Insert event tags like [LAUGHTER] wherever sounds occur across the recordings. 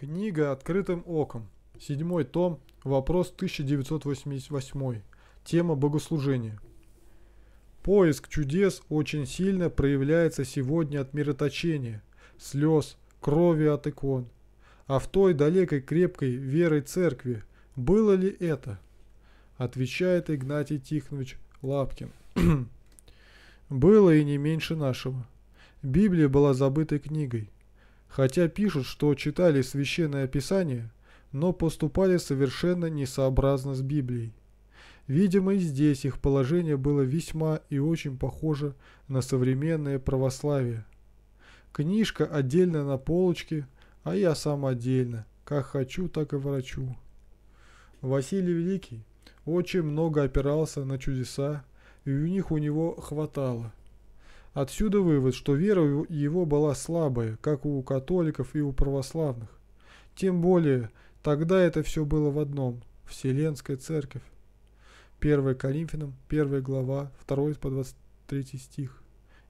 Книга «Открытым оком». Седьмой том. Вопрос 1988. Тема Богослужение. Поиск чудес очень сильно проявляется сегодня от мироточения, слез, крови от икон. А в той далекой крепкой верой церкви было ли это? Отвечает Игнатий Тихонович Лапкин. [CLEARS THROAT] было и не меньше нашего. Библия была забытой книгой хотя пишут, что читали Священное Писание, но поступали совершенно несообразно с Библией. Видимо, и здесь их положение было весьма и очень похоже на современное православие. Книжка отдельно на полочке, а я сам отдельно, как хочу, так и врачу. Василий Великий очень много опирался на чудеса, и у них у него хватало – Отсюда вывод, что вера его была слабая, как у католиков и у православных. Тем более, тогда это все было в одном – Вселенская Церковь. 1 Коринфянам, 1 глава, 2 по 23 стих.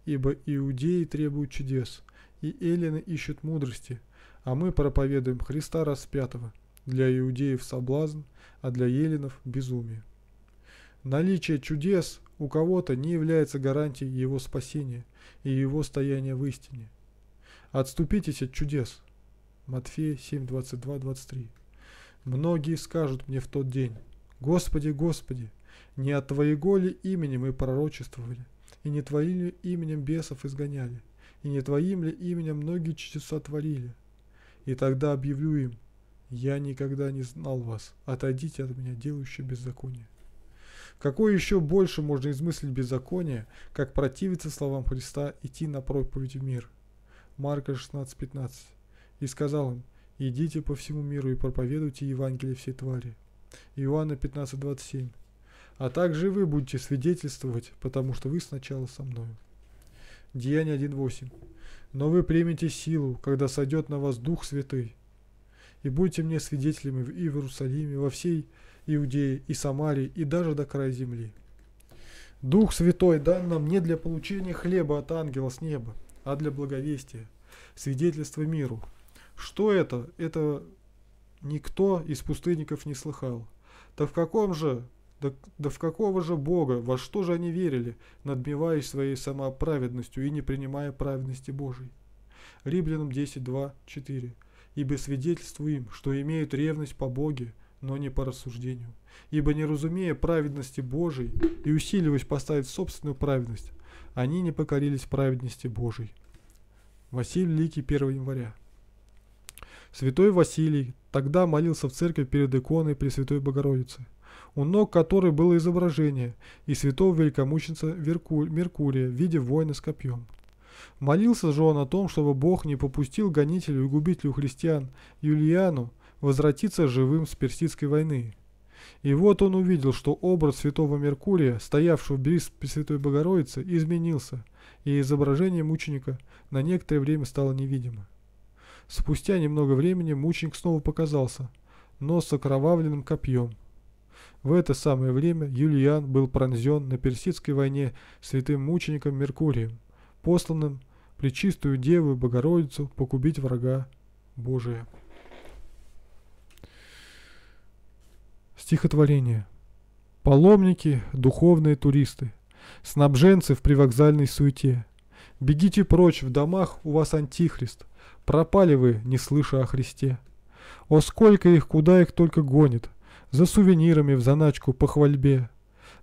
«Ибо иудеи требуют чудес, и эллины ищут мудрости, а мы проповедуем Христа распятого. Для иудеев соблазн, а для еленов безумие». Наличие чудес у кого-то не является гарантией его спасения и его стояния в истине. Отступитесь от чудес. Матфея 722 23. Многие скажут мне в тот день, Господи, Господи, не от Твоего ли имени мы пророчествовали, и не Твоим ли именем бесов изгоняли, и не Твоим ли именем многие чудеса творили? И тогда объявлю им, я никогда не знал вас, отойдите от меня, делающие беззаконие. Какое еще больше можно измыслить беззаконие, как противиться словам Христа идти на проповедь в мир? Марка 16:15. И сказал им, идите по всему миру и проповедуйте Евангелие всей твари. Иоанна 15:27. А также вы будете свидетельствовать, потому что вы сначала со мною. Деяние 1.8. Но вы примете силу, когда сойдет на вас Дух Святый, и будете мне свидетелями в Иерусалиме, во всей Иудеи и Самарии и даже до края земли. Дух Святой дан нам не для получения хлеба от ангела с неба, а для благовестия, свидетельства миру. Что это? Это никто из пустынников не слыхал. Да в каком же, да, да в какого же Бога, во что же они верили, надмеваясь своей самоправедностью и не принимая праведности Божией? Римлянам 10, 2, 4. «Ибо свидетельствуем, что имеют ревность по Боге, но не по рассуждению. Ибо не разумея праведности Божией и усиливаясь поставить собственную праведность, они не покорились праведности Божией. Василий Великий, 1 января. Святой Василий тогда молился в церкви перед иконой Пресвятой Богородицы, у ног которой было изображение, и святого великомученца Верку... Меркурия в виде воина с копьем. Молился же он о том, чтобы Бог не попустил гонителю и губителю христиан Юлиану возвратиться живым с Персидской войны. И вот он увидел, что образ святого Меркурия, стоявшего близ Святой Богородицы, изменился, и изображение мученика на некоторое время стало невидимо. Спустя немного времени мученик снова показался, но с окровавленным копьем. В это самое время Юлиан был пронзен на Персидской войне святым мучеником Меркурием, посланным Пречистую Деву и Богородицу покубить врага Божия. Стихотворение. Паломники, духовные туристы, снабженцы в привокзальной суете. Бегите прочь, в домах у вас антихрист, пропали вы, не слыша о Христе. О, сколько их, куда их только гонит, за сувенирами в заначку по хвальбе.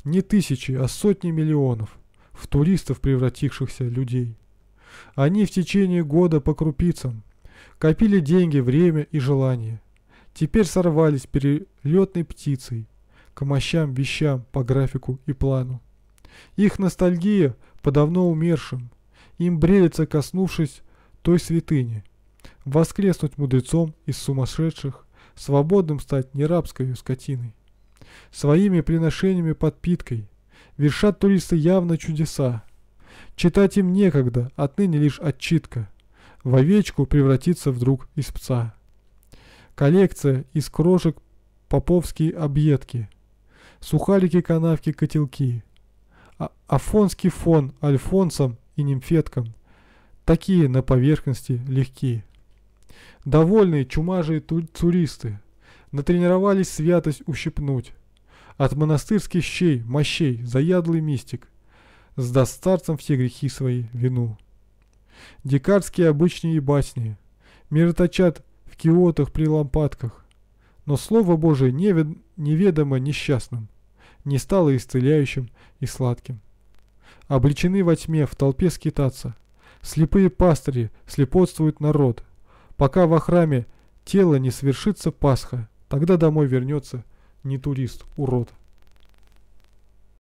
Не тысячи, а сотни миллионов в туристов превратившихся людей. Они в течение года по крупицам копили деньги, время и желание – Теперь сорвались перелетной птицей к мощам, вещам по графику и плану. Их ностальгия по давно умершим, им брелится, коснувшись той святыни. Воскреснуть мудрецом из сумасшедших, свободным стать не рабской скотиной. Своими приношениями подпиткой вершат туристы явно чудеса. Читать им некогда, отныне лишь отчитка. В овечку превратиться вдруг из пца. Коллекция из крошек поповские объедки, сухарики-канавки, котелки, а, афонский фон альфонсом и нимфеткам, такие на поверхности легкие. Довольные чумажие туристы натренировались святость ущипнуть. От монастырских щей, мощей, заядлый мистик, сдаст старцам все грехи свои вину. Дикарские обычные басни, мироточат киотах, при лампадках. Но Слово Божие невед... неведомо несчастным, не стало исцеляющим и сладким. Обличены во тьме, в толпе скитаться. Слепые пастыри слепотствуют народ. Пока во храме тело не свершится Пасха, тогда домой вернется не турист, урод.